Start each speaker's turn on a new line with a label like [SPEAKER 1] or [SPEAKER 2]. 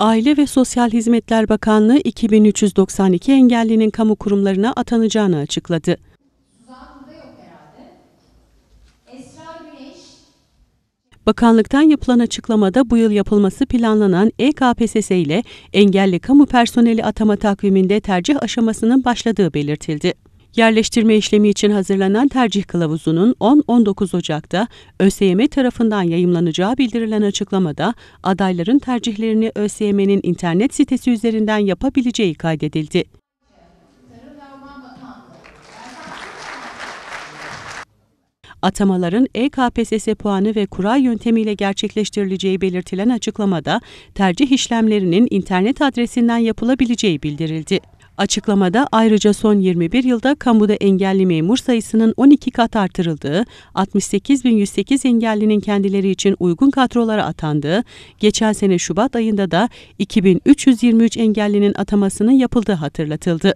[SPEAKER 1] Aile ve Sosyal Hizmetler Bakanlığı 2392 engellinin kamu kurumlarına atanacağını açıkladı. Bakanlıktan yapılan açıklamada bu yıl yapılması planlanan EKPSS ile engelli kamu personeli atama takviminde tercih aşamasının başladığı belirtildi. Yerleştirme işlemi için hazırlanan tercih kılavuzunun 10-19 Ocak'ta ÖSYM tarafından yayımlanacağı bildirilen açıklamada adayların tercihlerini ÖSYM'nin internet sitesi üzerinden yapabileceği kaydedildi. atamaların EKPSS puanı ve kura yöntemiyle gerçekleştirileceği belirtilen açıklamada tercih işlemlerinin internet adresinden yapılabileceği bildirildi. Açıklamada ayrıca son 21 yılda kamuda engelli memur sayısının 12 kat artırıldığı, 68.108 engellinin kendileri için uygun kadrolara atandığı, geçen sene Şubat ayında da 2323 engellinin atamasının yapıldığı hatırlatıldı.